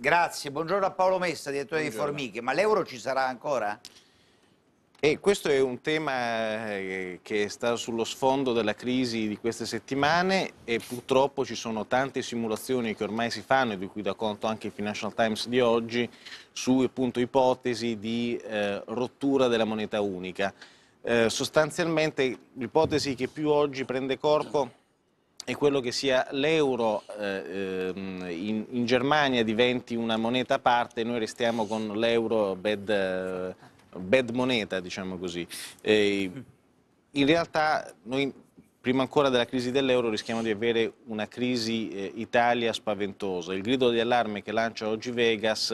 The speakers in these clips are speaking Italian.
Grazie, buongiorno a Paolo Messa, direttore buongiorno. di Formiche. Ma l'euro ci sarà ancora? E questo è un tema eh, che sta sullo sfondo della crisi di queste settimane e purtroppo ci sono tante simulazioni che ormai si fanno, e di cui dà conto anche il Financial Times di oggi, su appunto, ipotesi di eh, rottura della moneta unica. Eh, sostanzialmente l'ipotesi che più oggi prende corpo e quello che sia l'euro eh, ehm, in, in, Germania diventi una moneta a parte, noi restiamo con l'euro bad, bad, moneta, diciamo così. E in realtà noi prima ancora della crisi dell'euro rischiamo di avere una crisi eh, Italia spaventosa. Il grido di allarme che lancia oggi Vegas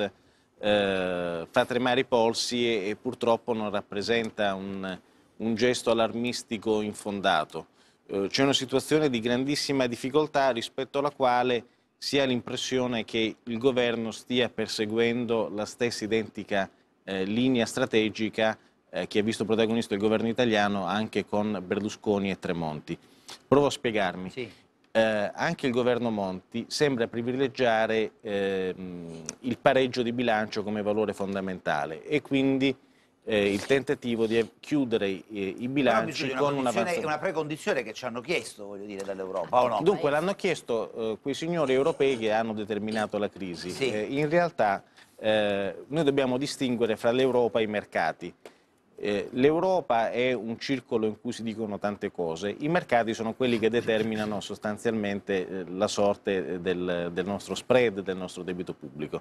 eh, fa tremare i polsi e, e purtroppo non rappresenta un, un gesto allarmistico infondato. Eh, c'è una situazione di grandissima difficoltà rispetto alla quale si ha l'impressione che il governo stia perseguendo la stessa identica eh, linea strategica eh, che ha visto protagonista il governo italiano anche con Berlusconi e Tremonti. Provo a spiegarmi. Sì. Eh, anche il governo Monti sembra privilegiare ehm, il pareggio di bilancio come valore fondamentale e quindi eh, il tentativo di chiudere eh, i, i bilanci con una, è una precondizione che ci hanno chiesto, voglio dire, dall'Europa o no? Dunque l'hanno chiesto eh, quei signori europei che hanno determinato la crisi. Sì. Eh, in realtà eh, noi dobbiamo distinguere fra l'Europa e i mercati. Eh, L'Europa è un circolo in cui si dicono tante cose, i mercati sono quelli che determinano sostanzialmente la sorte del, del nostro spread, del nostro debito pubblico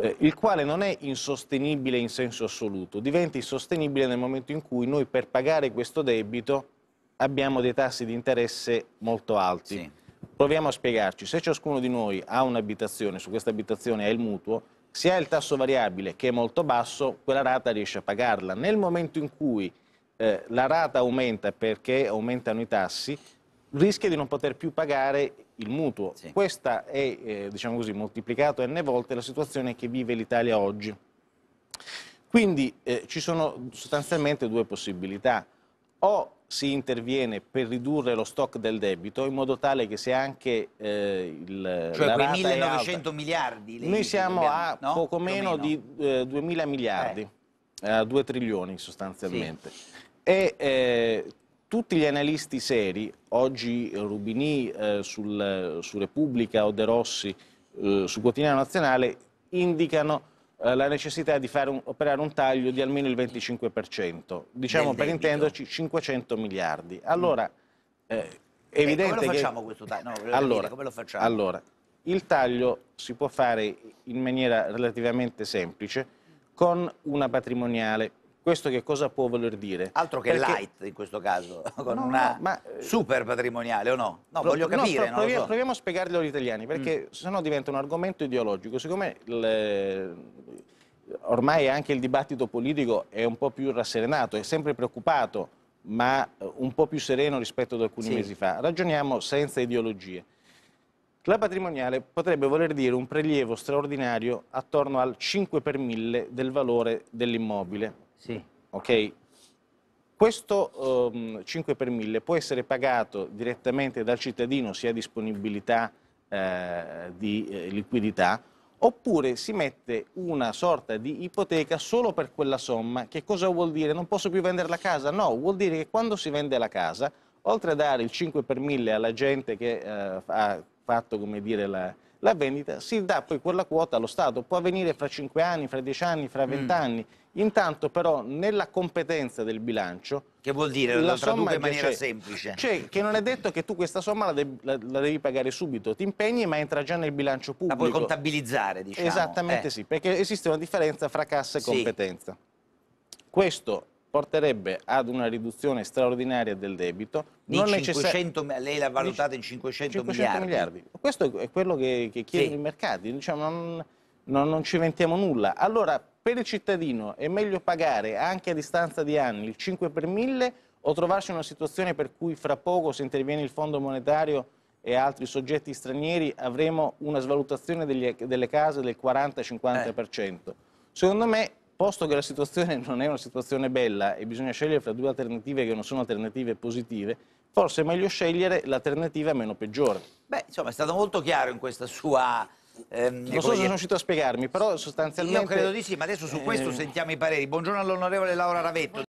eh, il quale non è insostenibile in senso assoluto, diventa insostenibile nel momento in cui noi per pagare questo debito abbiamo dei tassi di interesse molto alti. Sì. Proviamo a spiegarci, se ciascuno di noi ha un'abitazione, su questa abitazione è il mutuo, se ha il tasso variabile che è molto basso, quella rata riesce a pagarla. Nel momento in cui eh, la rata aumenta perché aumentano i tassi, rischia di non poter più pagare il mutuo. Sì. Questa è, eh, diciamo così, moltiplicato n volte la situazione che vive l'Italia oggi. Quindi eh, ci sono sostanzialmente due possibilità. O si interviene per ridurre lo stock del debito in modo tale che se anche eh, il cioè quei 1900 miliardi noi siamo abbiamo, a no? poco meno, meno. di eh, 2000 miliardi eh. a eh. 2 trilioni sostanzialmente sì. e eh, tutti gli analisti seri, oggi Rubini eh, sul, su Repubblica o De Rossi eh, su Quotidiano Nazionale, indicano eh, la necessità di un, operare un taglio di almeno il 25%, diciamo per intenderci 500 miliardi. Allora, mm. eh, è evidente come lo facciamo che... questo taglio? No, allora, dire, facciamo? allora, il taglio si può fare in maniera relativamente semplice con una patrimoniale questo che cosa può voler dire? Altro che Perché... light in questo caso, con no, una no, ma... Eh, super patrimoniale o no? No, Pro... voglio capire. No, pro... proviamo, so. proviamo, a spiegarglielo agli italiani, perché mm. sennò diventa un argomento ideologico. Siccome le... Eh, ormai anche il dibattito politico è un po' più rasserenato, è sempre preoccupato, ma eh, un po' più sereno rispetto ad alcuni sì. mesi fa, ragioniamo senza ideologie. La patrimoniale potrebbe voler dire un prelievo straordinario attorno al 5 per 1000 del valore dell'immobile, sì. Okay? Questo um, ehm, 5 per 1000 può essere pagato direttamente dal cittadino se ha disponibilità eh, di eh, liquidità oppure si mette una sorta di ipoteca solo per quella somma. Che cosa vuol dire? Non posso più vendere la casa? No, vuol dire che quando si vende la casa, oltre a dare il 5 per 1000 alla gente che eh, ha fatto come dire, la, la vendita, si dà poi quella quota allo Stato. Può avvenire fra 5 anni, fra 10 anni, fra 20 mm. anni. Intanto però nella competenza del bilancio... Che vuol dire? La somma in maniera semplice. Cioè che non è detto che tu questa somma la, de la, la, devi pagare subito, ti impegni ma entra già nel bilancio pubblico. La puoi contabilizzare diciamo. Esattamente eh. sì, perché esiste una differenza fra cassa e competenza. Sì. Questo porterebbe ad una riduzione straordinaria del debito. Di non 500, necessar- lei l'ha valutata in 500, 500 miliardi. miliardi. Questo è quello che, che chiedono sì. i mercati, diciamo, non, non, non, ci inventiamo nulla. Allora, per il cittadino è meglio pagare anche a distanza di anni il 5 per 1000 o trovarsi in una situazione per cui fra poco, se interviene il Fondo Monetario e altri soggetti stranieri, avremo una svalutazione degli, delle case del 40-50%. Eh. Secondo me Posto che la situazione non è una situazione bella e bisogna scegliere fra due alternative che non sono alternative positive, forse è meglio scegliere l'alternativa meno peggiore. Beh, insomma, è stato molto chiaro in questa sua... Ehm, non so se sono riuscito a spiegarmi, però sostanzialmente... Io credo di sì, ma adesso su questo ehm... sentiamo i pareri. Buongiorno all'onorevole Laura Ravetto.